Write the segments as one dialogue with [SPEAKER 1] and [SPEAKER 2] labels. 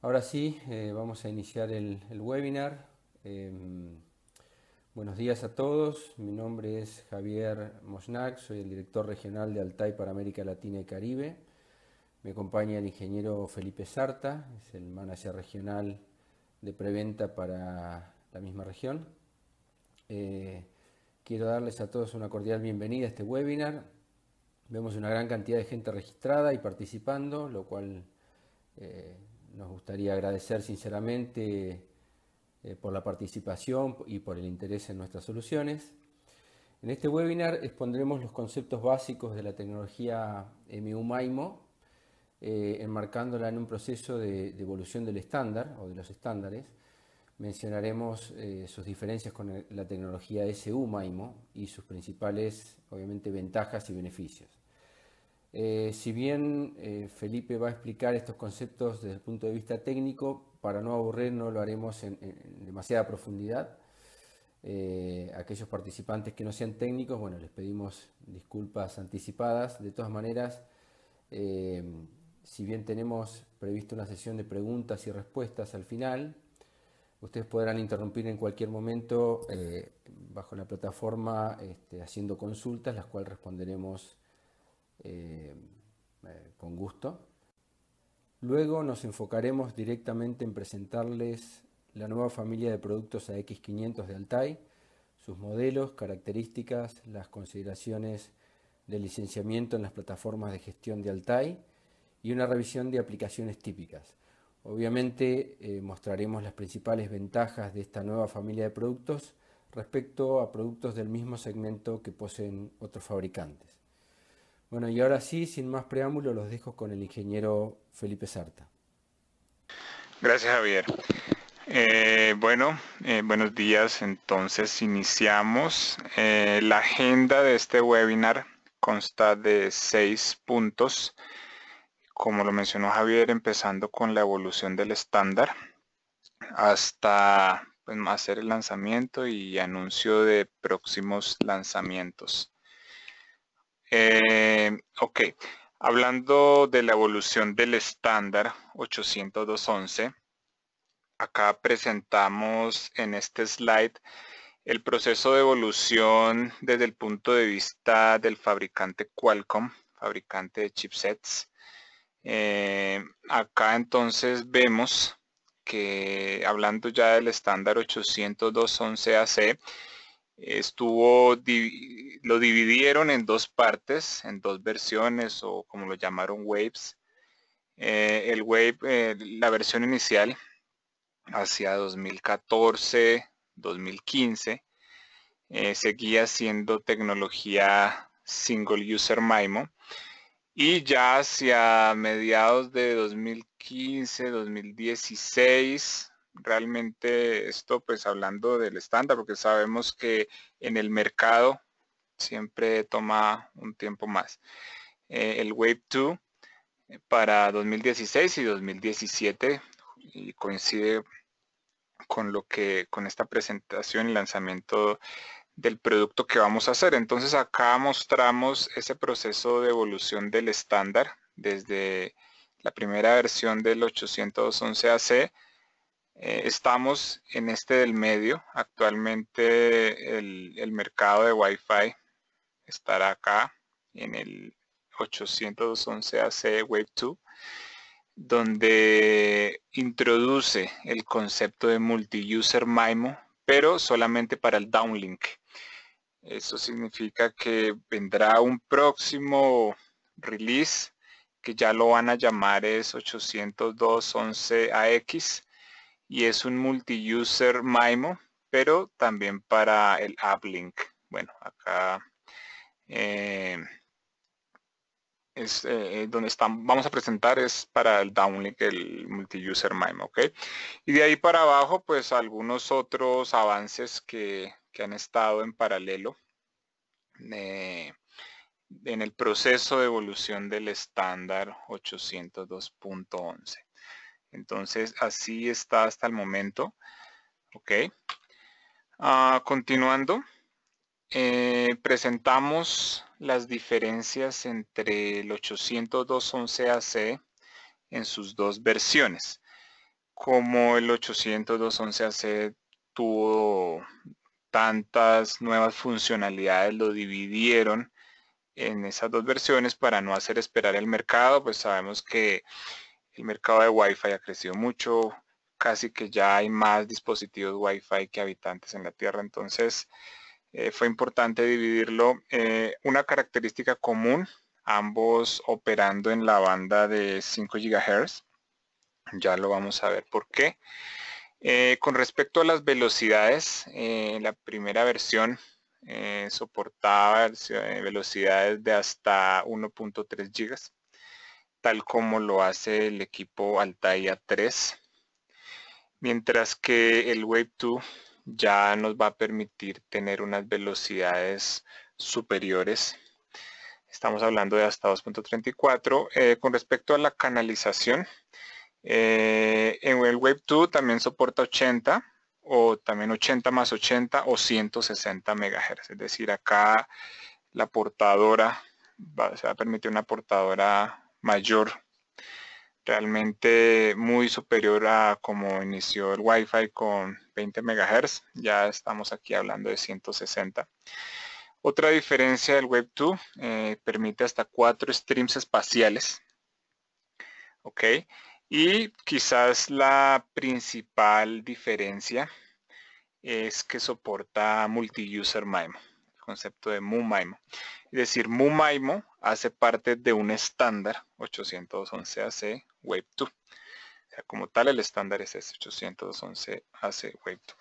[SPEAKER 1] Ahora sí, eh, vamos a iniciar el, webinar. Em, buenos días a todos. Mi nombre es Javier Mosnac, soy el director regional de Altai para América Latina y Caribe. Me acompaña el ingeniero Felipe Sarta, es el manager regional de preventa para la misma región. Eh, quiero darles a todos una cordial bienvenida a este webinar. Vemos una gran cantidad de gente registrada y participando, lo cual eh, nos gustaría agradecer sinceramente eh, por la participación y por el interés en nuestras soluciones. En este webinar expondremos los conceptos básicos de la tecnología MU-MIMO, eh, enmarcándola en un proceso de, evolución del estándar o de los estándares. Mencionaremos eh, sus diferencias con la tecnología SU-MIMO y sus principales, obviamente, ventajas y beneficios. Eh, si bien eh, Felipe va a explicar estos conceptos desde el punto de vista técnico, para no aburrir lo haremos en, demasiada profundidad. Eh, aquellos participantes que no sean técnicos, bueno, les pedimos disculpas anticipadas. De todas maneras, si bien tenemos previsto una sesión de preguntas y respuestas al final, ustedes podrán interrumpir en cualquier momento bajo la plataforma este, haciendo consultas, las cuales responderemos eh, eh, con gusto. Luego nos enfocaremos directamente en presentarles la nueva familia de productos AX500 de Altai, sus modelos, características, las consideraciones de licenciamiento en las plataformas de gestión de Altai y una revisión de aplicaciones típicas. Obviamente eh, mostraremos las principales ventajas de esta nueva familia de productos respecto a productos del mismo segmento que poseen otros fabricantes. Bueno, y ahora sí, sin más preámbulo, los dejo con el ingeniero Felipe Sarta.
[SPEAKER 2] Gracias, Javier. Eh, bueno, eh, buenos días. Entonces, iniciamos. Eh, la agenda de este webinar consta de seis puntos. Como lo mencionó Javier, empezando con la evolución del estándar hasta pues, hacer el lanzamiento y anuncio de próximos lanzamientos. Eh, ok, hablando de la evolución del estándar 802.11, acá presentamos en este slide el proceso de evolución desde el punto de vista del fabricante Qualcomm, fabricante de chipsets. Eh, acá entonces vemos que hablando ya del estándar 802.11ac, estuvo lo dividieron en dos partes en dos versiones o como lo llamaron waves eh, el wave eh, la versión inicial hacia 2014 2015 eh, seguía siendo tecnología single user MIMO y ya hacia mediados de 2015 2016 realmente esto pues hablando del estándar, porque sabemos que en el mercado siempre toma un tiempo más. Eh, el Wave 2 eh, para 2016 y 2017 y coincide con lo que con esta presentación y lanzamiento del producto que vamos a hacer. Entonces acá mostramos ese proceso de evolución del estándar desde la primera versión del 811AC eh, estamos en este del medio. Actualmente el, mercado de Wi-Fi estará acá en el 811AC Wave 2 donde introduce el concepto de multi-user MIMO, pero solamente para el downlink. Eso significa que vendrá un próximo release que ya lo van a llamar es 802.11ax y es un multi-user MIMO, pero también para el uplink. Bueno, acá eh, es, eh, eh, donde están, vamos a presentar es para el downlink, el multi-user MIMO, ¿ok? Y de ahí para abajo, pues algunos otros avances que, han estado en paralelo en el proceso de evolución del estándar 802.11. Entonces, así está hasta el momento. Ok. Ah, continuando, eh, presentamos las diferencias entre el 802.11ac en sus dos versiones. Como el 802.11ac tuvo tantas nuevas funcionalidades, lo dividieron en esas dos versiones para no hacer esperar el mercado, pues sabemos que el mercado de Wi-Fi ha crecido mucho, casi que ya hay más dispositivos Wi-Fi que habitantes en la Tierra, entonces eh, fue importante dividirlo. Eh, una característica común, ambos operando en la banda de 5 GHz, ya lo vamos a ver por qué. Eh, con respecto a las velocidades, la primera versión soportaba velocidades de hasta 1.3 gigas tal como lo hace el equipo Altaia 3. Mientras que el Wave 2 ya nos va a permitir tener unas velocidades superiores. Estamos hablando de hasta 2.34. Eh, con respecto a la canalización, eh, en el Wave 2 también soporta 80 o también 80 más 80 o 160 MHz. Es decir, acá la portadora, se va a permitir una portadora mayor, realmente muy superior a como inició el Wi-Fi con 20 megahertz. ya estamos aquí hablando de 160. Otra diferencia del Web 2, eh, permite hasta cuatro streams espaciales, ¿ok? Y quizás la principal diferencia es que soporta multi-user MIMO concepto de MUMAIMO. Es decir, MUMAIMO hace parte de un estándar 811AC Wave 2. como tal, el estándar es ese 811AC Wave 2.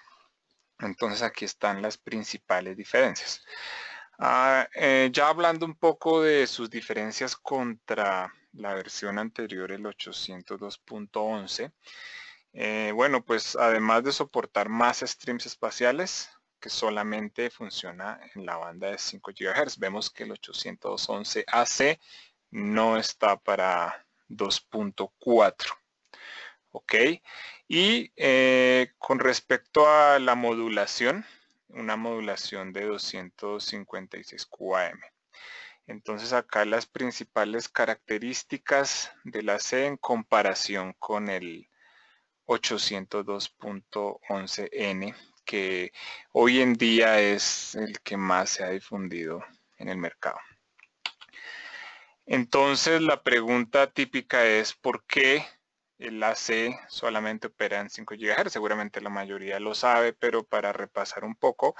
[SPEAKER 2] Entonces aquí están las principales diferencias. Ah, eh, ya hablando un poco de sus diferencias contra la versión anterior, el 802.11, eh, bueno, pues además de soportar más streams espaciales, que solamente funciona en la banda de 5 GHz. Vemos que el 811AC no está para 2.4. ¿Ok? Y eh, con respecto a la modulación, una modulación de 256 QAM. Entonces acá las principales características de la C en comparación con el 802.11N que hoy en día es el que más se ha difundido en el mercado. Entonces la pregunta típica es ¿por qué el AC solamente opera en 5 GHz? Seguramente la mayoría lo sabe, pero para repasar un poco,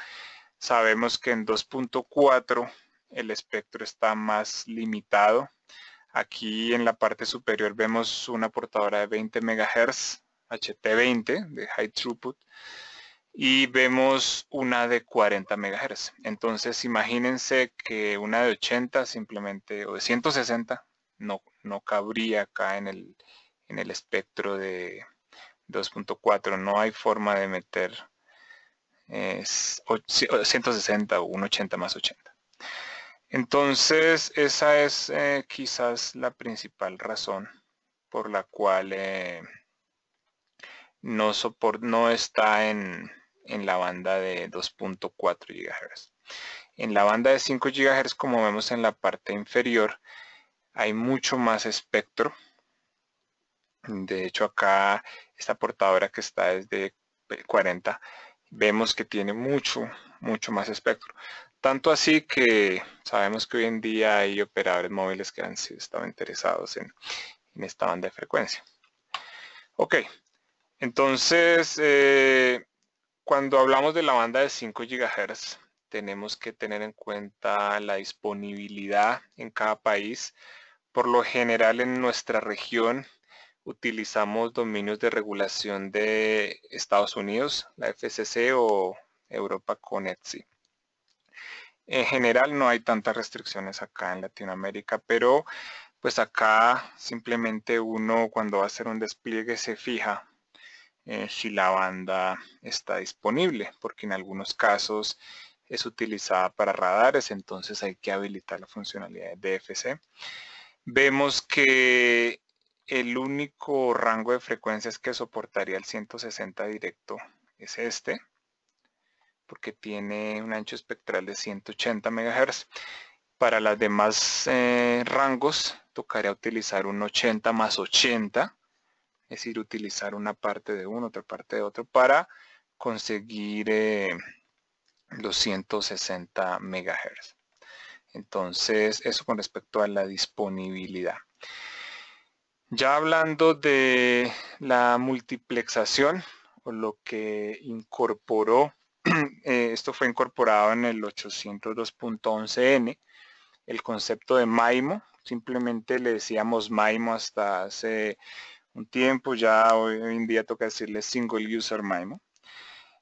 [SPEAKER 2] sabemos que en 2.4 el espectro está más limitado. Aquí en la parte superior vemos una portadora de 20 MHz, HT20 de High Throughput y vemos una de 40 MHz. Entonces imagínense que una de 80 simplemente o de 160 no, no cabría acá en el, en el espectro de 2.4. No hay forma de meter 160 o un 80 más 80. Entonces esa es eh, quizás la principal razón por la cual eh, no, no está en, en la banda de 2.4 GHz. En la banda de 5 GHz, como vemos en la parte inferior, hay mucho más espectro. De hecho, acá esta portadora que está desde 40, vemos que tiene mucho, mucho más espectro. Tanto así que sabemos que hoy en día hay operadores móviles que han estado interesados en, esta banda de frecuencia. Ok, entonces eh, cuando hablamos de la banda de 5 GHz, tenemos que tener en cuenta la disponibilidad en cada país. Por lo general en nuestra región utilizamos dominios de regulación de Estados Unidos, la FCC o Europa con ETSI. En general no hay tantas restricciones acá en Latinoamérica, pero pues acá simplemente uno cuando va a hacer un despliegue se fija eh, si la banda está disponible, porque en algunos casos es utilizada para radares, entonces hay que habilitar la funcionalidad de DFC. Vemos que el único rango de frecuencias que soportaría el 160 directo es este, porque tiene un ancho espectral de 180 MHz. Para los demás eh, rangos tocaría utilizar un 80 más 80, es decir, utilizar una parte de uno, otra parte de otro para conseguir los 160 MHz. Entonces, eso con respecto a la disponibilidad. Ya hablando de la multiplexación, o lo que incorporó, eh, esto fue incorporado en el 802.11n, el concepto de MIMO, simplemente le decíamos MIMO hasta hace un tiempo, ya hoy, en día toca decirle single user MIMO.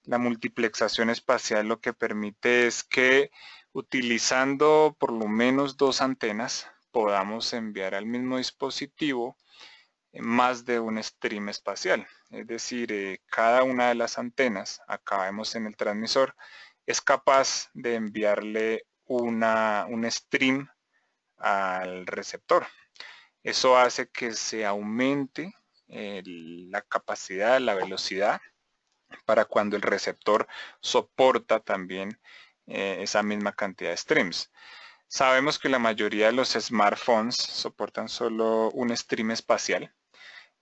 [SPEAKER 2] La multiplexación espacial lo que permite es que utilizando por lo menos dos antenas podamos enviar al mismo dispositivo más de un stream espacial. Es decir, eh, cada una de las antenas, acá vemos en el transmisor, es capaz de enviarle una, un stream al receptor. Eso hace que se aumente la capacidad, la velocidad, para cuando el receptor soporta también eh, esa misma cantidad de streams. Sabemos que la mayoría de los smartphones soportan solo un stream espacial.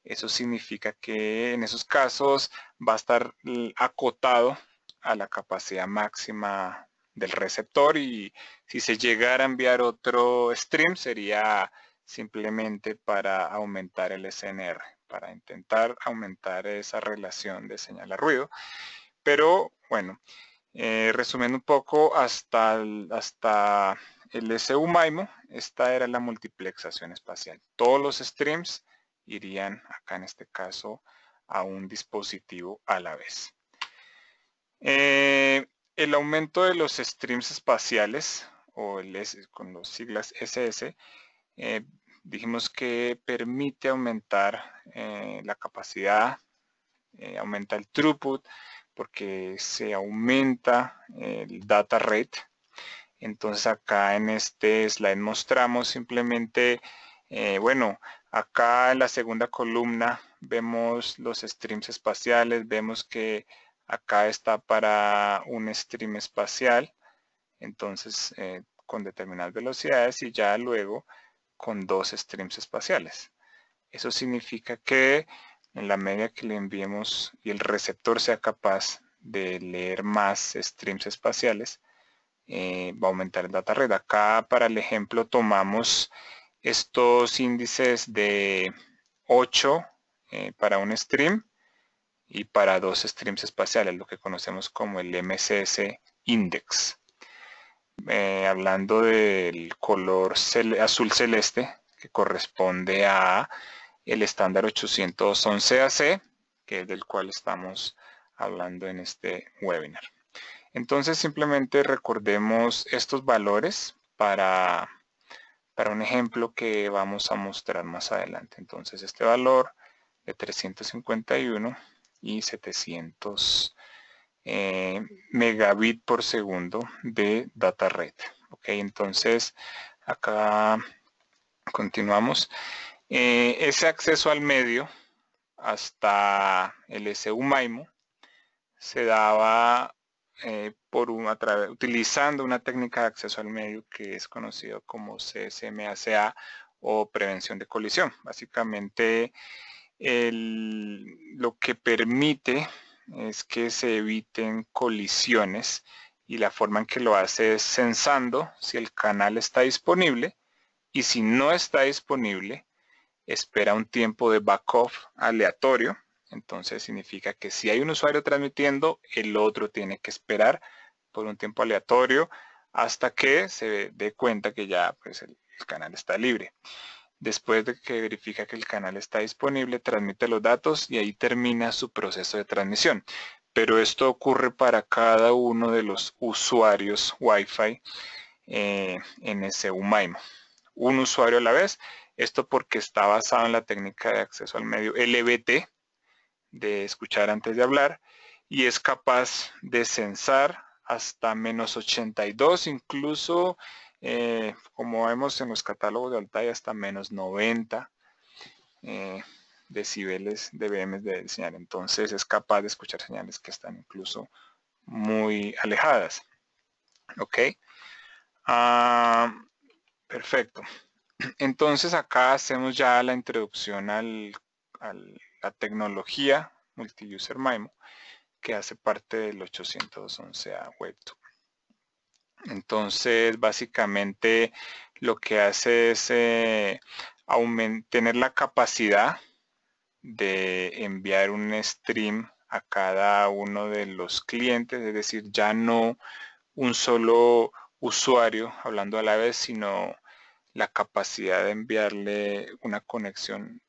[SPEAKER 2] Eso significa que en esos casos va a estar mm, acotado a la capacidad máxima del receptor y si se llegara a enviar otro stream sería simplemente para aumentar el SNR para intentar aumentar esa relación de señal a ruido. Pero bueno, eh, resumiendo un poco hasta el, hasta SU MIMO, esta era la multiplexación espacial. Todos los streams irían acá en este caso a un dispositivo a la vez. Eh, el aumento de los streams espaciales, o el con los siglas SS, dijimos que permite aumentar eh, la capacidad, eh, aumenta el throughput, porque se aumenta el data rate. Entonces acá en este slide mostramos simplemente, eh, bueno, acá en la segunda columna vemos los streams espaciales, vemos que acá está para un stream espacial, entonces con determinadas velocidades y ya luego con dos streams espaciales. Eso significa que en la medida que le enviemos y el receptor sea capaz de leer más streams espaciales, eh, va a aumentar el data red. Acá para el ejemplo tomamos estos índices de 8 eh, para un stream y para dos streams espaciales, lo que conocemos como el MCS Index. Eh, hablando del color azul celeste, que corresponde a el estándar 811AC, que es del cual estamos hablando en este webinar. Entonces simplemente recordemos estos valores para, para un ejemplo que vamos a mostrar más adelante. Entonces este valor de 351 y 700 eh, megabit por segundo de data red. Ok, entonces acá continuamos. Eh, ese acceso al medio hasta el SU MIMO se daba eh, por un, a través, utilizando una técnica de acceso al medio que es conocido como CSMACA o prevención de colisión. Básicamente lo que permite es que se eviten colisiones y la forma en que lo hace es censando si el canal está disponible y si no está disponible, espera un tiempo de backoff aleatorio. Entonces significa que si hay un usuario transmitiendo, el otro tiene que esperar por un tiempo aleatorio hasta que se dé cuenta que ya pues, el canal está libre. Después de que verifica que el canal está disponible, transmite los datos y ahí termina su proceso de transmisión. Pero esto ocurre para cada uno de los usuarios Wi-Fi eh, en ese UMIMO. Un usuario a la vez. Esto porque está basado en la técnica de acceso al medio LBT, de escuchar antes de hablar, y es capaz de censar hasta menos 82, incluso eh, como vemos en los catálogos de alta y hasta menos 90 eh, decibeles de BMs de señal. Entonces es capaz de escuchar señales que están incluso muy alejadas. Ok. Ah, perfecto. Entonces acá hacemos ya la introducción al, la tecnología multi-user MIMO que hace parte del 811 a web entonces, básicamente lo que hace es eh, tener la capacidad de enviar un stream a cada uno de los clientes, es decir, ya no un solo usuario hablando a la vez, sino la capacidad de enviarle una conexión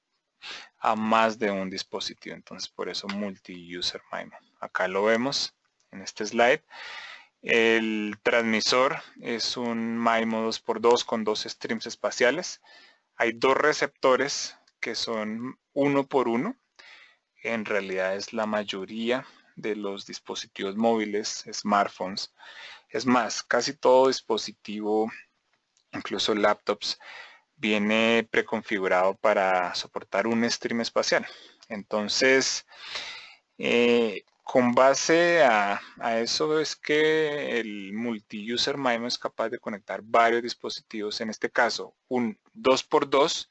[SPEAKER 2] a más de un dispositivo. Entonces, por eso multi-user MIMO. Acá lo vemos en este slide. El transmisor es un MIMO 2x2 con dos streams espaciales. Hay dos receptores que son uno por uno. En realidad es la mayoría de los dispositivos móviles, smartphones. Es más, casi todo dispositivo, incluso laptops, viene preconfigurado para soportar un stream espacial. Entonces, eh, con base a, eso es que el multi-user MIMO es capaz de conectar varios dispositivos. En este caso, un 2x2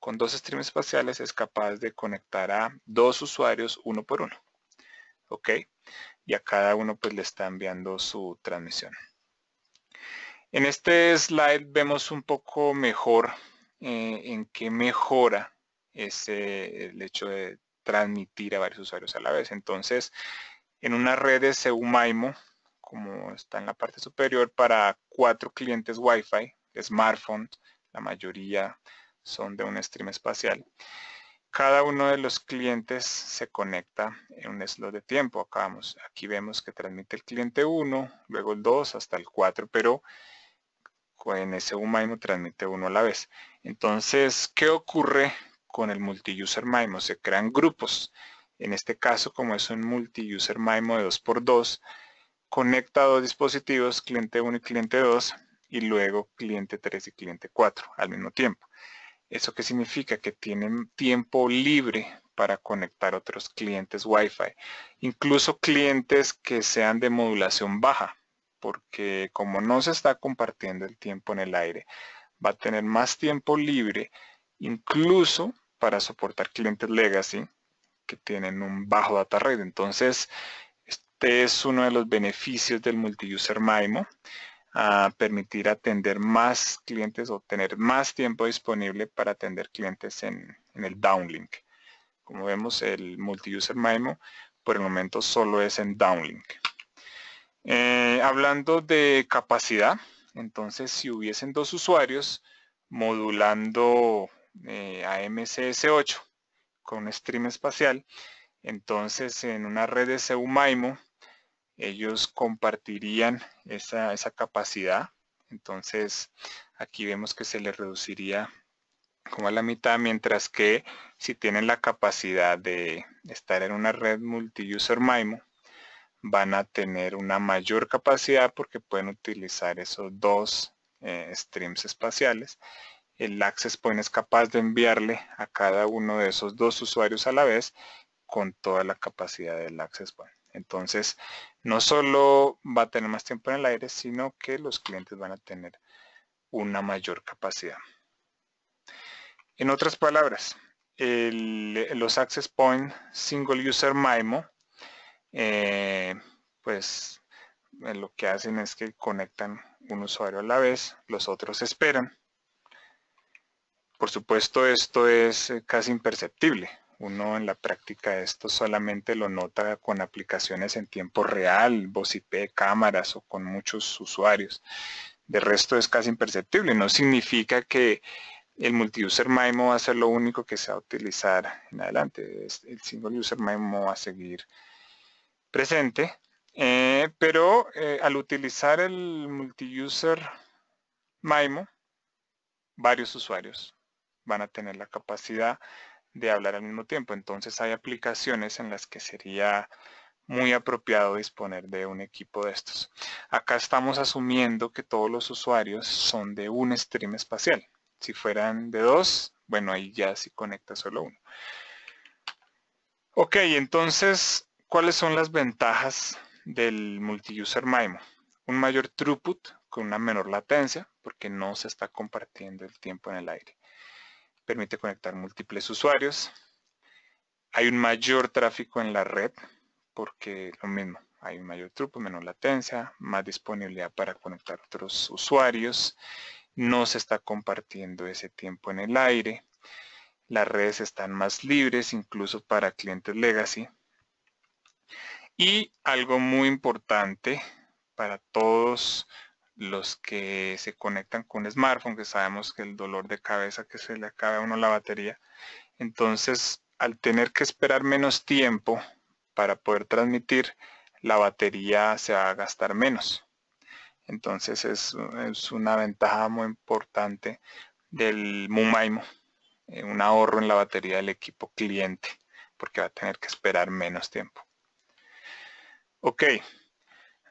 [SPEAKER 2] con dos streams espaciales es capaz de conectar a dos usuarios uno por uno. ¿Ok? Y a cada uno pues le está enviando su transmisión. En este slide vemos un poco mejor eh, en qué mejora ese, el hecho de transmitir a varios usuarios a la vez. Entonces, en una red de Seumaimo, como está en la parte superior, para cuatro clientes Wi-Fi, smartphones, la mayoría son de un stream espacial. Cada uno de los clientes se conecta en un slot de tiempo. Acá vamos, aquí vemos que transmite el cliente 1, luego el 2 hasta el 4, pero en ese humano transmite uno a la vez. Entonces, ¿qué ocurre con el multi-user MIMO, se crean grupos. En este caso, como es un multi-user MIMO de 2x2, conecta dos dispositivos, cliente 1 y cliente 2, y luego cliente 3 y cliente 4 al mismo tiempo. ¿Eso qué significa? Que tienen tiempo libre para conectar otros clientes Wi-Fi, incluso clientes que sean de modulación baja, porque como no se está compartiendo el tiempo en el aire, va a tener más tiempo libre incluso para soportar clientes legacy que tienen un bajo data rate. Entonces, este es uno de los beneficios del multi-user MIMO, a permitir atender más clientes o tener más tiempo disponible para atender clientes en, el downlink. Como vemos, el multi-user MIMO por el momento solo es en downlink. Eh, hablando de capacidad, entonces si hubiesen dos usuarios modulando eh, a MCS8 con un stream espacial. Entonces, en una red de MAIMO ellos compartirían esa, capacidad. Entonces, aquí vemos que se le reduciría como a la mitad, mientras que si tienen la capacidad de estar en una red multi-user MIMO, van a tener una mayor capacidad porque pueden utilizar esos dos eh, streams espaciales el Access Point es capaz de enviarle a cada uno de esos dos usuarios a la vez con toda la capacidad del Access Point. Entonces, no solo va a tener más tiempo en el aire, sino que los clientes van a tener una mayor capacidad. En otras palabras, los Access Point Single User MIMO, eh, pues lo que hacen es que conectan un usuario a la vez, los otros esperan por supuesto, esto es eh, casi imperceptible. Uno en la práctica esto solamente lo nota con aplicaciones en tiempo real, voz IP, cámaras o con muchos usuarios. De resto es casi imperceptible. No significa que el multiuser MIMO va a ser lo único que se va a utilizar en adelante. El single user MIMO va a seguir presente. Eh, pero eh, al utilizar el multiuser MIMO, varios usuarios van a tener la capacidad de hablar al mismo tiempo. Entonces hay aplicaciones en las que sería muy apropiado disponer de un equipo de estos. Acá estamos asumiendo que todos los usuarios son de un stream espacial. Si fueran de dos, bueno, ahí ya se conecta solo uno. Ok, entonces, ¿cuáles son las ventajas del multiuser user MIMO? Un mayor throughput con una menor latencia, porque no se está compartiendo el tiempo en el aire permite conectar múltiples usuarios. Hay un mayor tráfico en la red porque lo mismo, hay un mayor truco, menos latencia, más disponibilidad para conectar otros usuarios. No se está compartiendo ese tiempo en el aire. Las redes están más libres, incluso para clientes legacy. Y algo muy importante para todos los que se conectan con un smartphone, que sabemos que el dolor de cabeza que se le acaba a uno la batería. Entonces, al tener que esperar menos tiempo para poder transmitir, la batería se va a gastar menos. Entonces es, una ventaja muy importante del Mumaimo, eh, un ahorro en la batería del equipo cliente, porque va a tener que esperar menos tiempo. Ok.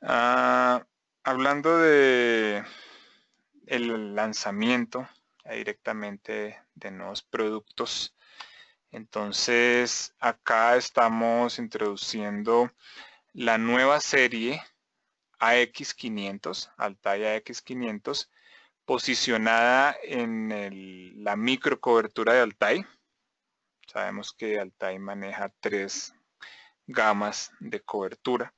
[SPEAKER 2] Ah, hablando de el lanzamiento eh, directamente de nuevos productos, entonces acá estamos introduciendo la nueva serie AX500, Altai AX500, posicionada en la la microcobertura de Altai. Sabemos que Altai maneja tres gamas de cobertura.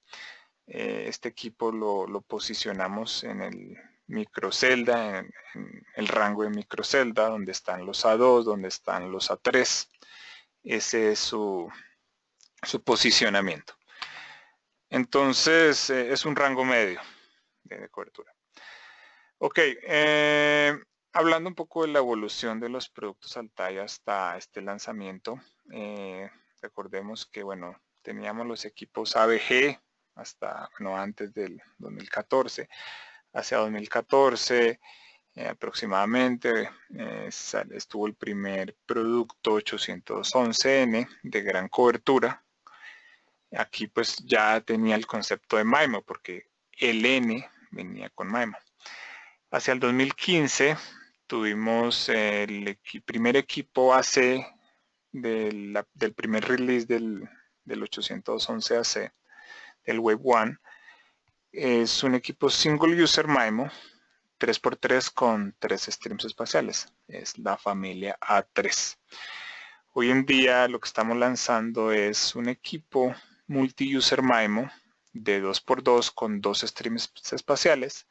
[SPEAKER 2] Eh, este equipo lo, posicionamos en el microcelda, en, el rango de microcelda, donde están los A2, donde están los A3. Ese es su, su posicionamiento. Entonces, eh, es un rango medio de, cobertura. Ok, eh, hablando un poco de la evolución de los productos Altai hasta este lanzamiento, recordemos que, bueno, teníamos los equipos ABG, hasta, no antes del 2014, hacia 2014 eh, aproximadamente eh, estuvo el primer producto 811N de gran cobertura. Aquí pues ya tenía el concepto de MIMO porque el N venía con MIMO. Hacia el 2015 tuvimos el primer equipo AC del primer release del, del 811AC el Web One Es un equipo single user MIMO 3x3 con 3 streams espaciales. Es la familia A3. Hoy en día lo que estamos lanzando es un equipo multi-user MIMO de 2x2 con dos streams espaciales.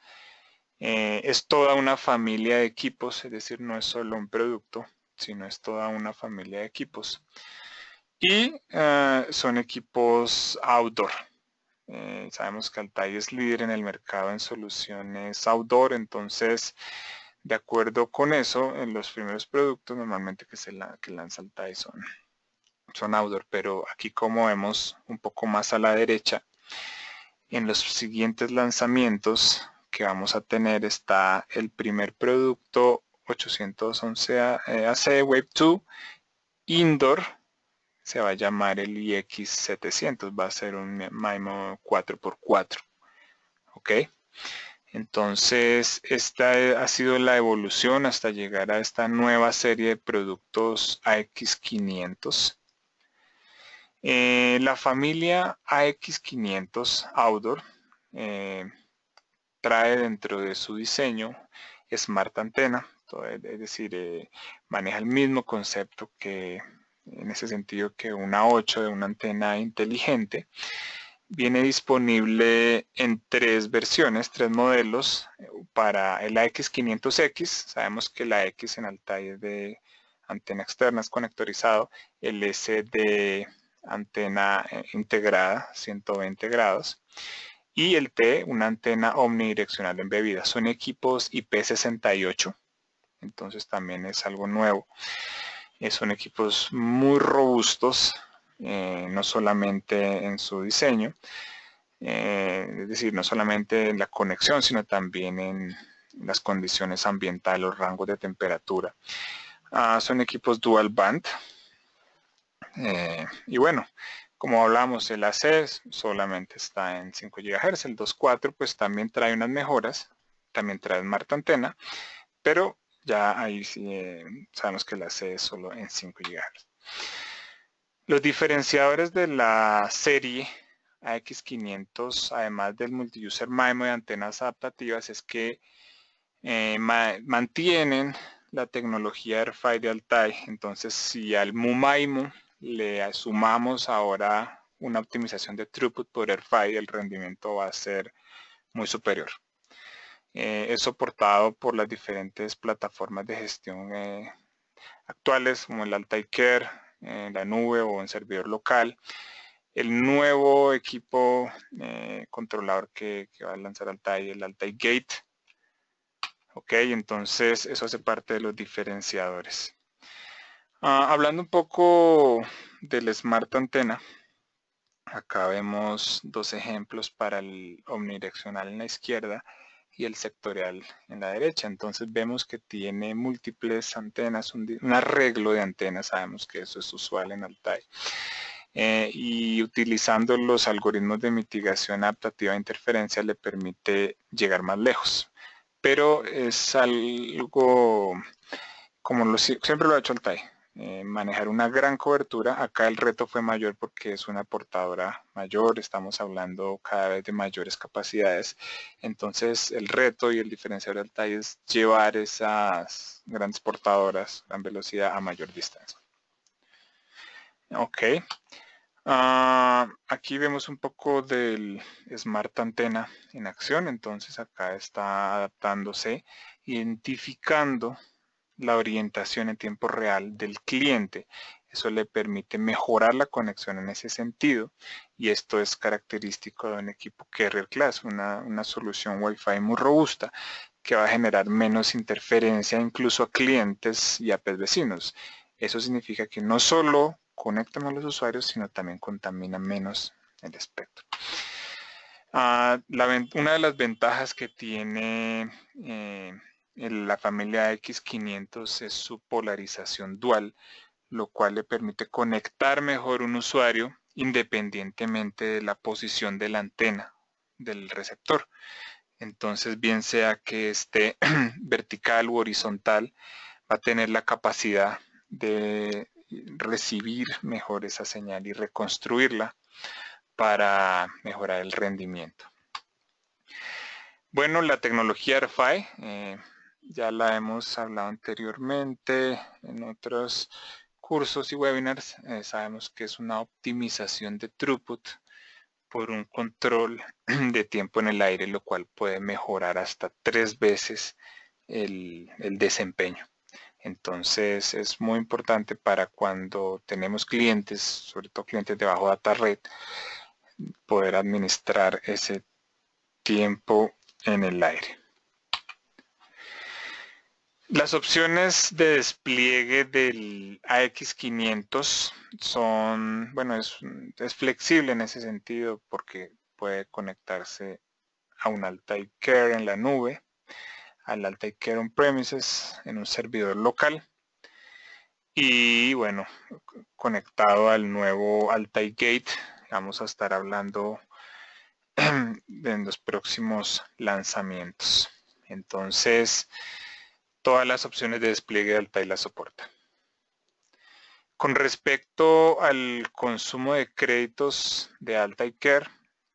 [SPEAKER 2] Eh, es toda una familia de equipos, es decir, no es solo un producto, sino es toda una familia de equipos. Y eh, son equipos outdoor, Mm, sabemos que Altai es líder en el mercado en soluciones outdoor, entonces de acuerdo con eso, en eh, los primeros productos normalmente que se lanza Altai son, son outdoor, pero aquí como vemos un poco más a la derecha, en los siguientes lanzamientos que vamos a tener está el primer producto 811 AC eh, Wave 2 Indoor se va a llamar el IX700, va a ser un MIMO 4x4. ¿Ok? Entonces, esta ha sido la evolución hasta llegar a esta nueva serie de productos AX500. Eh, la familia AX500 Outdoor eh, trae dentro de su diseño Smart Antena, es decir, eh, maneja el mismo concepto que en ese sentido que una 8 de una antena inteligente. Viene disponible en tres versiones, tres modelos eh, para el AX500X. Sabemos que la X en alta es de antena externa, es conectorizado. El S de antena eh, integrada, 120 grados. Y el T, una antena omnidireccional embebida. Son equipos IP68, entonces también es algo nuevo. Eh, son equipos muy robustos, eh, no solamente en su diseño, eh, es decir, no solamente en la conexión, sino también en las condiciones ambientales, los rangos de temperatura. Ah, son equipos dual band. y bueno, como hablamos, el AC solamente está en 5 GHz, el 2.4 pues también trae unas mejoras, también trae Smart Antena, pero ya ahí eh, sabemos que la C es solo en 5 GHz. Los diferenciadores de la serie AX500, además del multiuser MIMO y antenas adaptativas, es que eh, mantienen la tecnología AirFi de Altai. Entonces, si al MU-MIMO le sumamos ahora una optimización de throughput por AirFi, el rendimiento va a ser muy superior. Eh, es soportado por las diferentes plataformas de gestión eh, actuales como el Altaicare, en eh, la nube o en servidor local. El nuevo equipo controlador que, va a lanzar Altai, el Altai Gate. Ok, entonces eso hace parte de los diferenciadores. Ah, hablando un poco del Smart Antena, acá vemos dos ejemplos para el omnidireccional en la izquierda y el sectorial en la derecha. Entonces vemos que tiene múltiples antenas, un, arreglo de antenas, sabemos que eso es usual en Altai. Eh, y utilizando los algoritmos de mitigación adaptativa de interferencia le permite llegar más lejos. Pero es algo como lo, siempre lo ha hecho Altai, eh, manejar una gran cobertura. Acá el reto fue mayor porque es una portadora mayor, estamos hablando cada vez de mayores capacidades. Entonces el reto y el diferencial del es llevar esas grandes portadoras, gran velocidad a mayor distancia. Ok. Ah, aquí vemos un poco del Smart Antena en acción, entonces acá está adaptándose, identificando la orientación en tiempo real del cliente. Eso le permite mejorar la conexión en ese sentido y esto es característico de un equipo Carrier Class, una, solución Wi-Fi muy robusta que va a generar menos interferencia incluso a clientes y pez vecinos. Eso significa que no solo conectan a los usuarios, sino también contamina menos el espectro. Ah, una de las ventajas que tiene eh, la familia X500 es su polarización dual, lo cual le permite conectar mejor un usuario independientemente de la posición de la antena del receptor. Entonces, bien sea que esté vertical u horizontal, va a tener la capacidad de recibir mejor esa señal y reconstruirla para mejorar el rendimiento. Bueno, la tecnología RFI ya la hemos hablado anteriormente en otros cursos y webinars. Eh, sabemos que es una optimización de throughput por un control de tiempo en el aire, lo cual puede mejorar hasta tres veces el, el desempeño. Entonces es muy importante para cuando tenemos clientes, sobre todo clientes de bajo data red, poder administrar ese tiempo en el aire. Las opciones de despliegue del AX500 son, bueno, es, flexible en ese sentido porque puede conectarse a un Altair Care en la nube, al Altair Care on premises, en un servidor local y bueno, conectado al nuevo Altair Gate, vamos a estar hablando en los próximos lanzamientos. Entonces, todas las opciones de despliegue de y la soporta. Con respecto al consumo de créditos de alta y Care,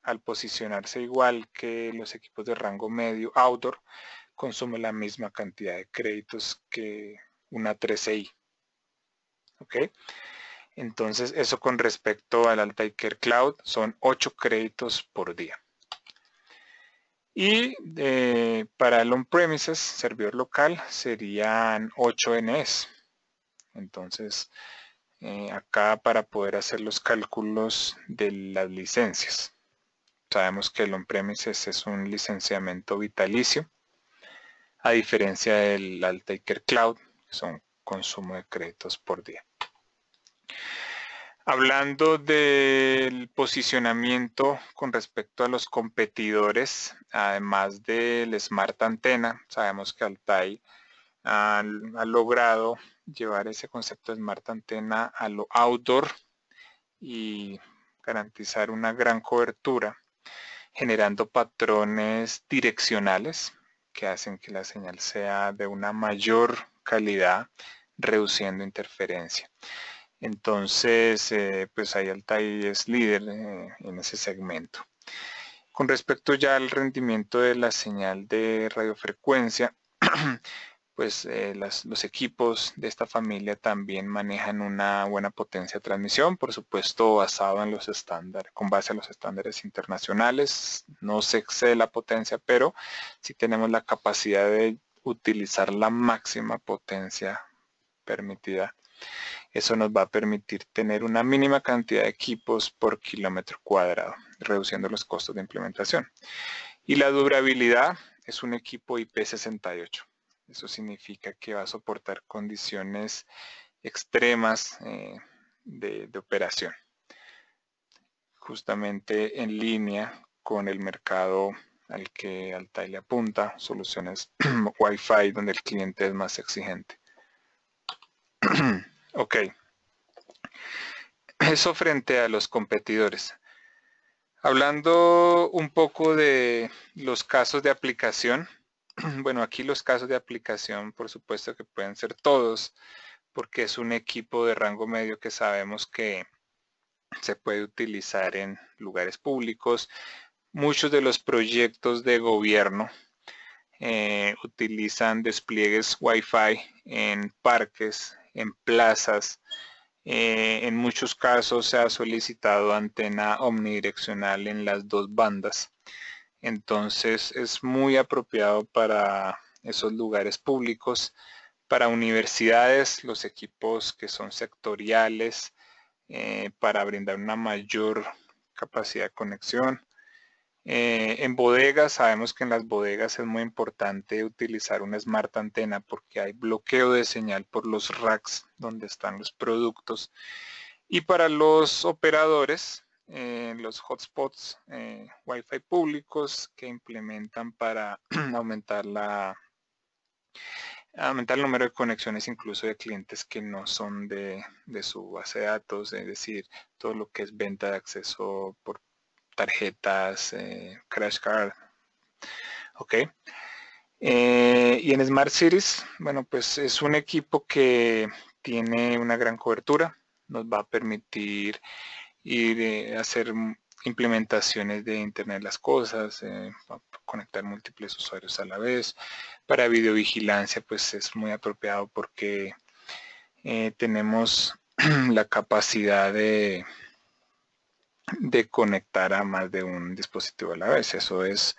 [SPEAKER 2] al posicionarse igual que los equipos de rango medio outdoor, consume la misma cantidad de créditos que una 3 i ¿Ok? Entonces, eso con respecto al Care Cloud son 8 créditos por día. Y eh, para el on-premises, servidor local, serían 8 NS. Entonces, eh, acá para poder hacer los cálculos de las licencias. Sabemos que el on-premises es un licenciamiento vitalicio, a diferencia del Altaker Cloud, que son consumo de créditos por día. Hablando del posicionamiento con respecto a los competidores, además del Smart Antena, sabemos que Altai ha, logrado llevar ese concepto de Smart Antena a lo outdoor y garantizar una gran cobertura, generando patrones direccionales que hacen que la señal sea de una mayor calidad, reduciendo interferencia. Entonces, eh, pues ahí Altai es líder eh, en ese segmento. Con respecto ya al rendimiento de la señal de radiofrecuencia, pues eh, los equipos de esta familia también manejan una buena potencia de transmisión, por supuesto basado en los estándares, con base a los estándares internacionales. No se excede la potencia, pero sí tenemos la capacidad de utilizar la máxima potencia permitida eso nos va a permitir tener una mínima cantidad de equipos por kilómetro cuadrado, reduciendo los costos de implementación. Y la durabilidad es un equipo IP68. Eso significa que va a soportar condiciones extremas eh, de, operación, justamente en línea con el mercado al que Altai le apunta, soluciones Wi-Fi donde el cliente es más exigente. Ok. Eso frente a los competidores. Hablando un poco de los casos de aplicación, bueno, aquí los casos de aplicación, por supuesto que pueden ser todos, porque es un equipo de rango medio que sabemos que se puede utilizar en lugares públicos. Muchos de los proyectos de gobierno eh, utilizan despliegues Wi-Fi en parques, en plazas. Eh, en muchos casos se ha solicitado antena omnidireccional en las dos bandas. Entonces es muy apropiado para esos lugares públicos, para universidades, los equipos que son sectoriales, eh, para brindar una mayor capacidad de conexión, eh, en bodegas, sabemos que en las bodegas es muy importante utilizar una smart antena porque hay bloqueo de señal por los racks donde están los productos. Y para los operadores, eh, los hotspots WiFi eh, Wi-Fi públicos que implementan para aumentar la aumentar el número de conexiones incluso de clientes que no son de, de su base de datos, es decir, todo lo que es venta de acceso por tarjetas, eh, crash card. Ok. Eh, y en Smart Series, bueno, pues es un equipo que tiene una gran cobertura, nos va a permitir ir a eh, hacer implementaciones de Internet las Cosas, conectar múltiples usuarios a la vez. Para videovigilancia, pues es muy apropiado porque tenemos la capacidad de de conectar a más de un dispositivo a la vez. Eso es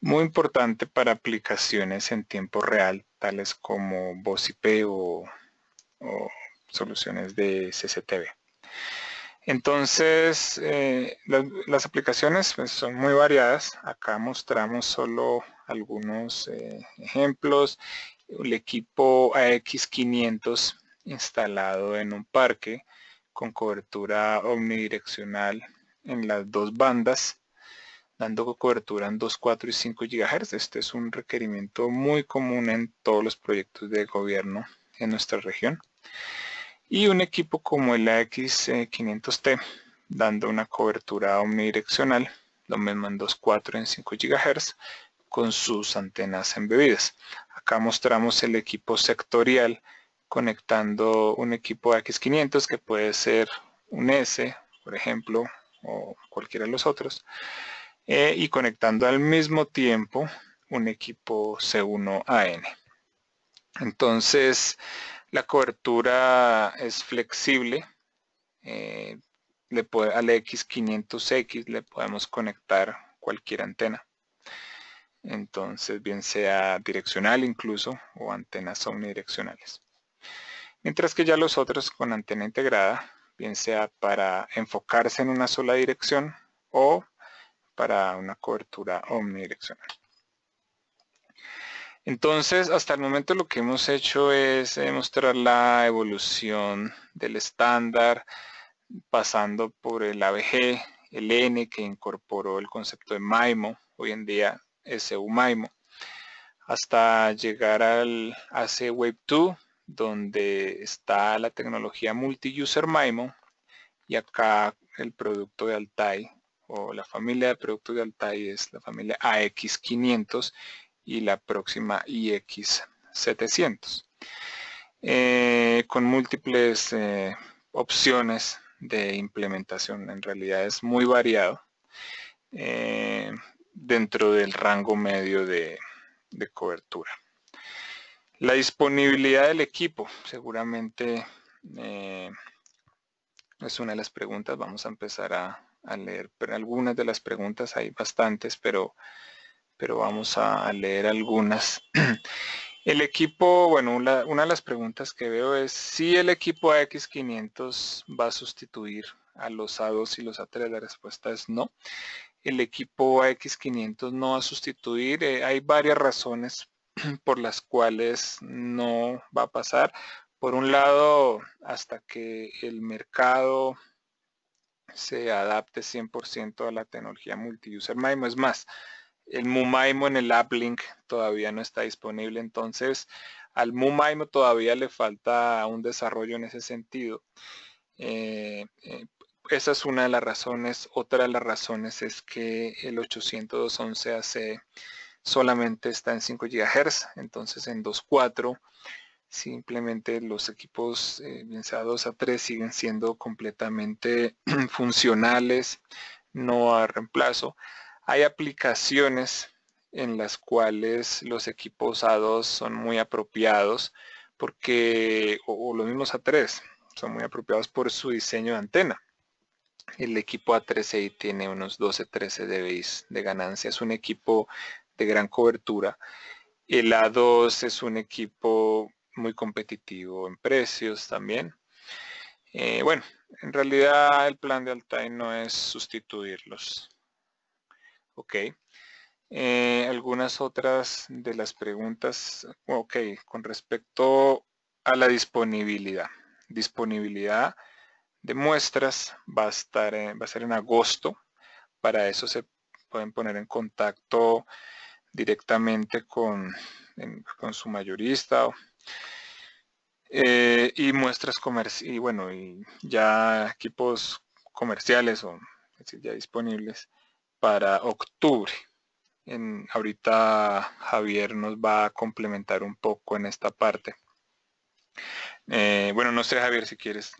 [SPEAKER 2] muy importante para aplicaciones en tiempo real, tales como voz IP o, soluciones de CCTV. Entonces, eh, las, aplicaciones pues, son muy variadas. Acá mostramos solo algunos eh, ejemplos. El equipo AX500 instalado en un parque con cobertura omnidireccional en las dos bandas, dando cobertura en 2, 4 y 5 GHz. Este es un requerimiento muy común en todos los proyectos de gobierno en nuestra región. Y un equipo como el AX500T, dando una cobertura omnidireccional, lo mismo en 2, 4 y 5 GHz, con sus antenas embebidas. Acá mostramos el equipo sectorial conectando un equipo X500 que puede ser un S, por ejemplo, o cualquiera de los otros, eh, y conectando al mismo tiempo un equipo C1AN. Entonces, la cobertura es flexible. Eh, le al X500X le podemos conectar cualquier antena. Entonces, bien sea direccional incluso o antenas omnidireccionales mientras que ya los otros con antena integrada, bien sea para enfocarse en una sola dirección o para una cobertura omnidireccional. Entonces, hasta el momento lo que hemos hecho es demostrar la evolución del estándar, pasando por el ABG, el N que incorporó el concepto de MIMO, hoy en día SU MIMO, hasta llegar al AC Wave 2, donde está la tecnología multi-user MIMO y acá el producto de Altai o la familia de productos de Altai es la familia AX500 y la próxima IX700 eh, con múltiples eh, opciones de implementación en realidad es muy variado eh, dentro del rango medio de cobertura la disponibilidad del equipo, seguramente eh, es una de las preguntas. Vamos a empezar a, leer pero algunas de las preguntas, hay bastantes, pero, pero vamos a, leer algunas. El equipo, bueno, una, de las preguntas que veo es si el equipo AX500 va a sustituir a los A2 y los A3. La respuesta es no. El equipo AX500 no va a sustituir. Eh, hay varias razones por las cuales no va a pasar. Por un lado, hasta que el mercado se adapte 100% a la tecnología multiuser user Es más, el MuMIMO en el App todavía no está disponible, entonces al MuMIMO todavía le falta un desarrollo en ese sentido. Eh, eh, esa es una de las razones. Otra de las razones es que el 80211 hace solamente está en 5 GHz, entonces en 2.4 simplemente los equipos, eh, a 2 a 3, siguen siendo completamente funcionales, no a reemplazo. Hay aplicaciones en las cuales los equipos A2 son muy apropiados porque, o, los mismos A3, son muy apropiados por su diseño de antena. El equipo a 3 i tiene unos 12-13 dBi de ganancia. Es un equipo de gran cobertura. El A2 es un equipo muy competitivo en precios también. Eh, bueno, en realidad el plan de Altai no es sustituirlos. Ok. Eh, algunas otras de las preguntas, ok, con respecto a la disponibilidad. Disponibilidad de muestras va a, estar en, va a ser en agosto. Para eso se pueden poner en contacto directamente con, con su mayorista. Eh, y muestras comerciales, y bueno, y ya equipos comerciales o decir, ya disponibles para octubre. En, ahorita Javier nos va a complementar un poco en esta parte. Eh, bueno, no sé Javier si quieres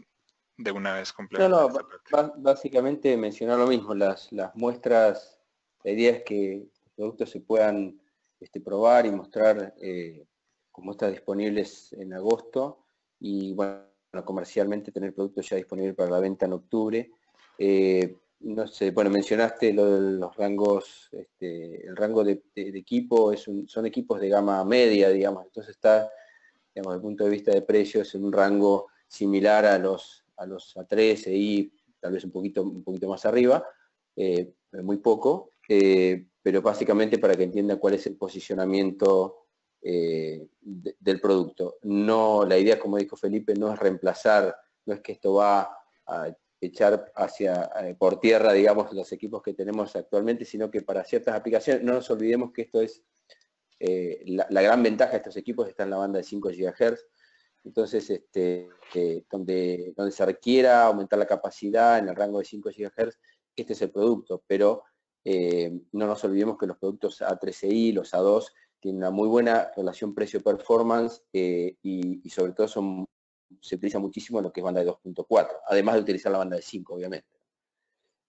[SPEAKER 2] de una vez completar. No,
[SPEAKER 1] no, básicamente mencionar lo mismo, las, las muestras, de que productos se puedan este, probar y mostrar eh, como están disponibles en agosto y bueno, comercialmente tener productos ya disponibles para la venta en octubre. Eh, no sé, bueno, mencionaste los rangos, este, el rango de, equipo es son equipos de gama media, digamos, entonces está, digamos, desde el punto de vista de precios en un rango similar a los, a los a y e tal vez un poquito, un poquito más arriba, eh, muy poco, eh, pero básicamente para que entienda cuál es el posicionamiento eh, del producto. No, la idea, como dijo Felipe, no es reemplazar, no es que esto va a echar hacia eh, por tierra, digamos, los equipos que tenemos actualmente, sino que para ciertas aplicaciones, no nos olvidemos que esto es la, gran ventaja de estos equipos está en la banda de 5 GHz, entonces este, donde, donde se requiera aumentar la capacidad en el rango de 5 GHz, este es el producto, pero eh, no nos olvidemos que los productos A13i, e los A2, tienen una muy buena relación precio-performance eh, y, sobre todo son, se utiliza muchísimo en lo que es banda de 2.4, además de utilizar la banda de 5, obviamente.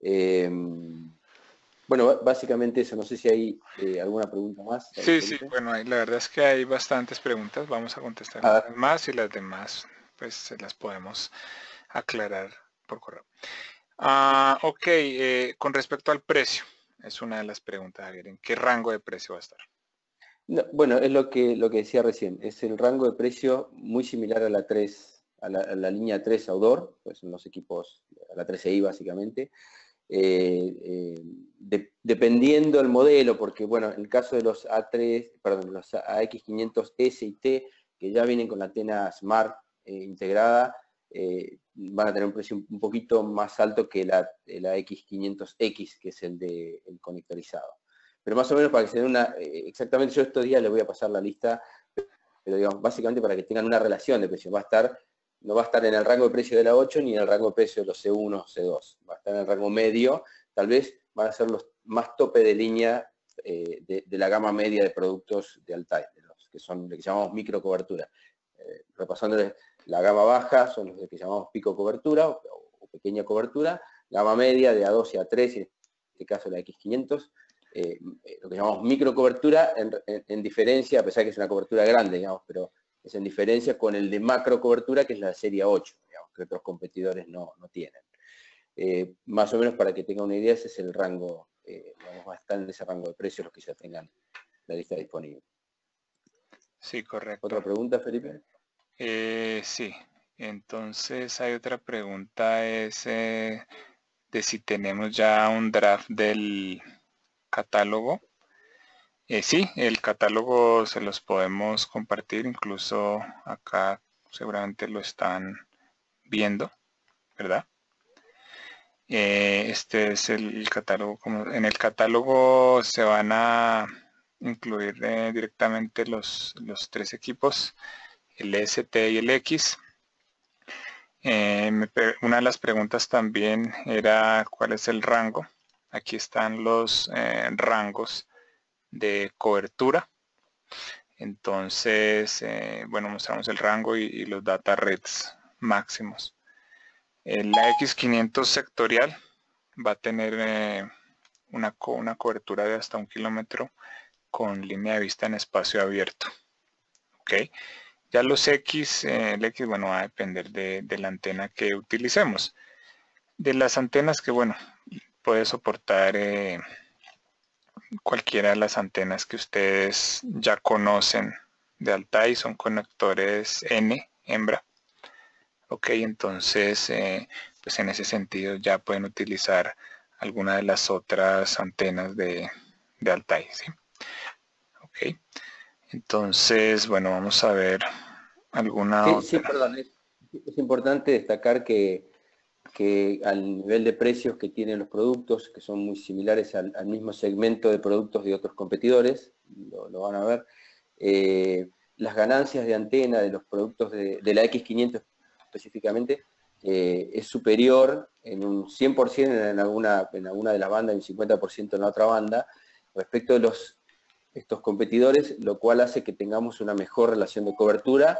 [SPEAKER 1] Em, bueno, básicamente eso, no sé si hay eh, alguna pregunta más. Sí, sí,
[SPEAKER 2] bueno, la verdad es que hay bastantes preguntas, vamos a contestar ah. más y las demás, pues se las podemos aclarar por correo. Ah, ok, con respecto al precio, es una de las preguntas, Javier. ¿En qué rango de precio va a estar?
[SPEAKER 1] bueno, es lo que, lo que decía recién. Es el rango de precio muy similar a la a la, línea 3 Audor, pues los equipos, a la 13i e básicamente. Eh, eh, dependiendo del modelo, porque bueno, en el caso de los A3, perdón, los AX500S y T, que ya vienen con la antena Smart eh, integrada, eh, van a tener un precio un poquito más alto que la, X500X, eh, que es el de conectorizado. Pero más o menos para que se den una, eh, exactamente yo estos días les voy a pasar la lista, pero digamos, básicamente para que tengan una relación de precio Va a estar, no va a estar en el rango de precio de la 8 ni en el rango de precio de los C1 C2. Va a estar en el rango medio, tal vez van a ser los más tope de línea de, la gama media de productos de Altair, los que son lo que llamamos microcobertura. repasándoles la gama baja son los que llamamos pico cobertura o, pequeña cobertura. Gama media de A12 a A3, en este caso la X500, eh, eh, lo que llamamos microcobertura, en, en, diferencia, a pesar que es una cobertura grande, digamos, pero es en diferencia con el de macro cobertura, que es la serie 8, digamos, que otros competidores no, tienen. Eh, más o menos para que tenga una idea, ese es el rango, vamos a estar ese rango de precios los que ya tengan la lista disponible. Sí, correcto. ¿Otra pregunta, Felipe?
[SPEAKER 2] Eh, sí, entonces hay otra pregunta, es eh, de si tenemos ya un draft del catálogo. Eh, sí, el catálogo se los podemos compartir, incluso acá seguramente lo están viendo, ¿verdad? este es el, catálogo. en el catálogo se van a incluir directamente los, los tres equipos el ST y el X. Eh, una de las preguntas también era cuál es el rango. Aquí están los eh, rangos de cobertura. Entonces, eh, bueno, mostramos el rango y, los data rates máximos. la X500 sectorial va a tener una, una cobertura de hasta un kilómetro con línea de vista en espacio abierto. ¿ok? Ya los X, eh, el X, bueno, va a depender de, la antena que utilicemos. De las antenas que, bueno, puede soportar eh, cualquiera de las antenas que ustedes ya conocen de Altai, son conectores N, hembra. Ok, entonces, eh, pues en ese sentido ya pueden utilizar alguna de las otras antenas de, de Altai, ¿sí? Ok. Entonces, bueno, vamos a ver alguna sí, otra.
[SPEAKER 1] perdón, es, importante destacar que, al nivel de precios que tienen los productos, que son muy similares al, mismo segmento de productos de otros competidores, lo, van a ver, eh, las ganancias de antena de los productos de, la X500 específicamente eh, es superior en un 100% en alguna, en alguna de las bandas y un 50% en la otra banda respecto de los estos competidores, lo cual hace que tengamos una mejor relación de cobertura,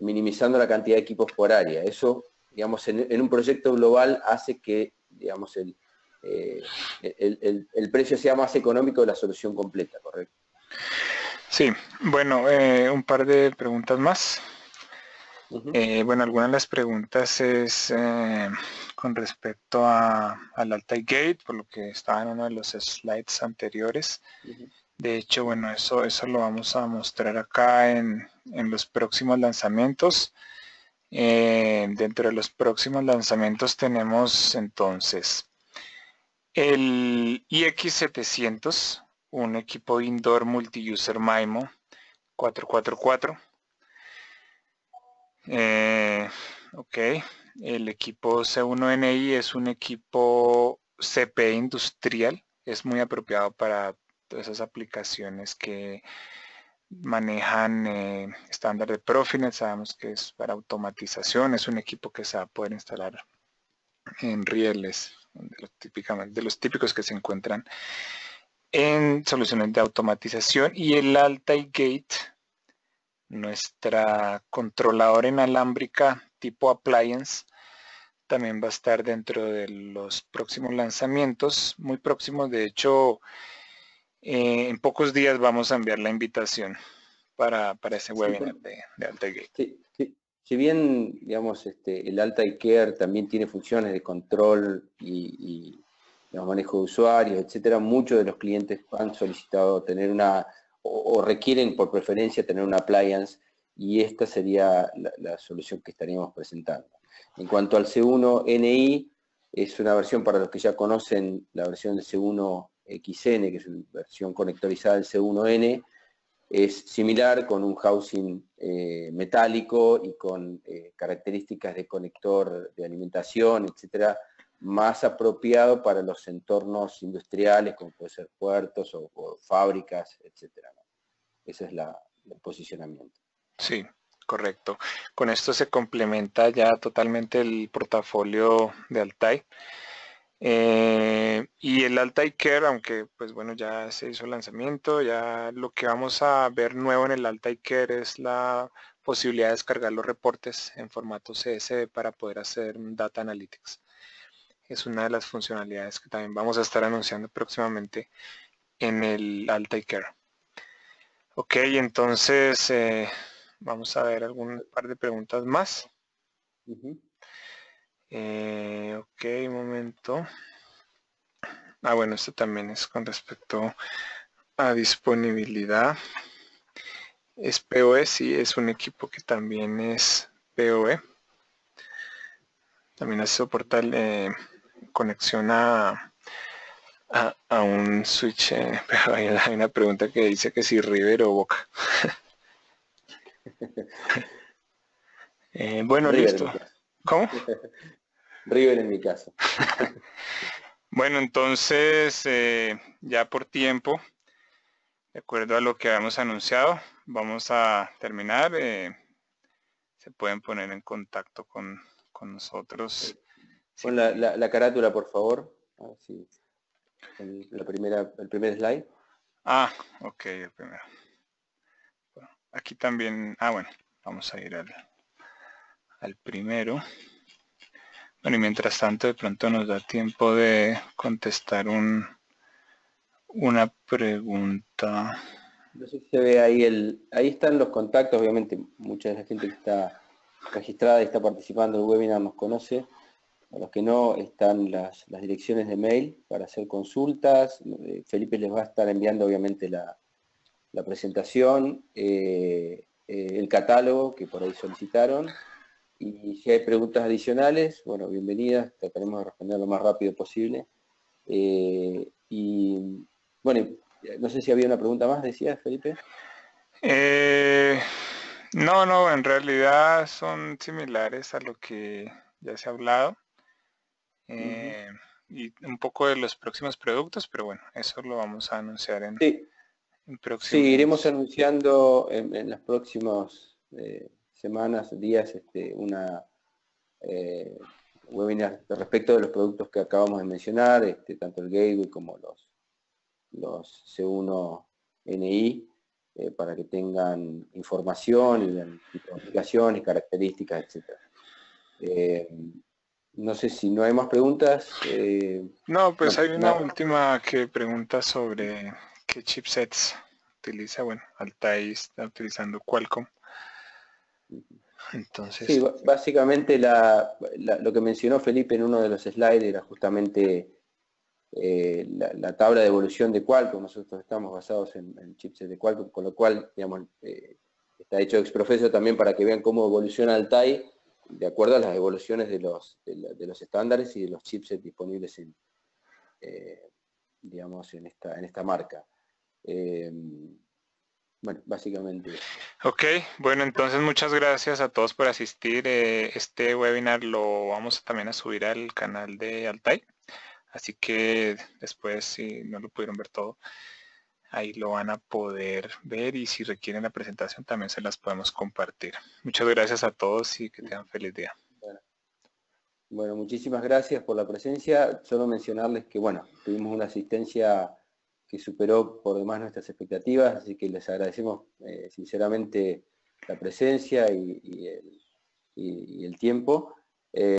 [SPEAKER 1] minimizando la cantidad de equipos por área. Eso, digamos, en, un proyecto global hace que, digamos, eh, el, el, precio sea más económico de la solución completa,
[SPEAKER 2] ¿correcto? Sí, bueno, eh, un par de preguntas más. Eh, bueno, alguna de las preguntas es con respecto al Altai Gate, por lo que estaba en uno de los slides anteriores. De hecho, bueno, eso, eso lo vamos a mostrar acá en, los próximos lanzamientos. Eh, dentro de los próximos lanzamientos tenemos entonces el IX700, un equipo indoor multi-user MIMO 444. Eh, ok, el equipo C1NI es un equipo CP industrial, es muy apropiado para esas aplicaciones que manejan eh, estándar de Profinet, sabemos que es para automatización, es un equipo que se va a poder instalar en rieles, de los, de los típicos que se encuentran en soluciones de automatización y el Altai Gate, nuestra controladora inalámbrica tipo appliance, también va a estar dentro de los próximos lanzamientos, muy próximos, de hecho, eh, en pocos días vamos a enviar la invitación para, ese webinar de, de
[SPEAKER 1] Si bien, digamos, este, el Alta también tiene funciones de control y, los manejo de usuarios, etcétera, muchos de los clientes han solicitado tener una, o, requieren por preferencia tener una appliance y esta sería la, solución que estaríamos presentando. En cuanto al C1 NI, es una versión para los que ya conocen la versión de C1 XN, que es la versión conectorizada del C1N, es similar con un housing eh, metálico y con eh, características de conector de alimentación, etcétera, más apropiado para los entornos industriales, como puede ser puertos o, fábricas, etcétera. Ese es la, el posicionamiento.
[SPEAKER 2] Sí, correcto. Con esto se complementa ya totalmente el portafolio de Altai. Eh, y el AltaICare, aunque pues bueno, ya se hizo el lanzamiento, ya lo que vamos a ver nuevo en el AltaICare es la posibilidad de descargar los reportes en formato CSV para poder hacer Data Analytics. Es una de las funcionalidades que también vamos a estar anunciando próximamente en el AltaICare. Care. Ok, entonces eh, vamos a ver algún par de preguntas más. Eh, ok, momento. Ah, bueno, esto también es con respecto a disponibilidad. Es POE, sí, es un equipo que también es POE. También hace soportar eh, conexión a, a, un switch. Eh, pero hay, una pregunta que dice que si River o Boca. bueno, listo. ¿Cómo? River en mi casa bueno, entonces, eh, ya por tiempo, de acuerdo a lo que habíamos anunciado, vamos a terminar. Eh, se pueden poner en contacto con, con nosotros. Con la, carátula, por favor. el, la primera, el primer slide. Ah, ok, el primero. aquí también, ah bueno, vamos a ir al, al primero. Bueno, y mientras tanto de pronto nos da tiempo de contestar un, una pregunta.
[SPEAKER 1] No sé si se ve ahí el. Ahí están los contactos, obviamente mucha de la gente que está registrada y está participando del webinar nos conoce. A los que no están las, direcciones de mail para hacer consultas. Eh, Felipe les va a estar enviando obviamente la, presentación, eh, eh, el catálogo que por ahí solicitaron. Y si hay preguntas adicionales, bueno, bienvenidas, trataremos de responder lo más rápido posible. Eh, y bueno, no sé si había una
[SPEAKER 2] pregunta más, decía Felipe. Eh, no, no, en realidad son similares a lo que ya se ha hablado. Eh, y un poco de los próximos productos, pero bueno, eso lo vamos a anunciar en, sí. en
[SPEAKER 1] Sí, iremos anunciando en, en los próximos semanas, días, este, una eh, webinar respecto de los productos que acabamos de mencionar, este, tanto el Gateway como los, los C1NI, eh, para que tengan información, y aplicaciones, características, etc. Eh, no sé si no hay más preguntas.
[SPEAKER 2] no, pues hay una última que pregunta sobre qué chipsets utiliza, bueno, Altai está utilizando Qualcomm entonces... Sí,
[SPEAKER 1] básicamente lo que mencionó Felipe en uno de los slides era justamente eh, la, tabla de evolución de Qualcomm. Nosotros estamos basados en, el chipset de Qualcomm, con lo cual, digamos, eh, está hecho ex también para que vean cómo evoluciona el TAI de acuerdo a las evoluciones de los, de, los estándares y de los chipsets disponibles eh, digamos, en, esta, en esta marca. Bueno, básicamente.
[SPEAKER 2] Ok, bueno, entonces muchas gracias a todos por asistir. Eh, este webinar lo vamos también a subir al canal de Altai. Así que después, si no lo pudieron ver todo, ahí lo van a poder ver y si requieren la presentación también se las podemos compartir. Muchas gracias a todos y que tengan feliz día.
[SPEAKER 1] bueno muchísimas gracias por la presencia. Solo mencionarles que, bueno, tuvimos una asistencia que superó por demás nuestras expectativas, así que les agradecemos eh, sinceramente la presencia y
[SPEAKER 2] el, tiempo. Eh,